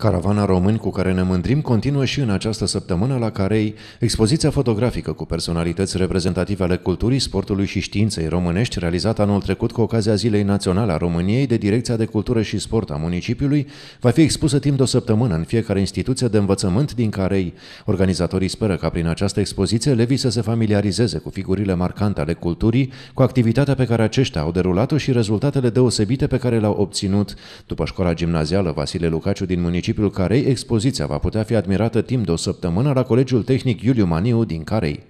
Caravana români cu care ne mândrim continuă și în această săptămână la Carei expoziția fotografică cu personalități reprezentative ale culturii, sportului și științei românești realizată anul trecut cu ocazia Zilei Naționale a României de Direcția de Cultură și Sport a municipiului va fi expusă timp de o săptămână în fiecare instituție de învățământ din Carei. Organizatorii speră ca prin această expoziție elevii să se familiarizeze cu figurile marcante ale culturii, cu activitatea pe care aceștia au derulat-o și rezultatele deosebite pe care le-au obținut. După școala gimnazială Vasile Lucaciu din municipiu, principiul carei expoziția va putea fi admirată timp de o săptămână la Colegiul Tehnic Iuliu Maniu din Carei.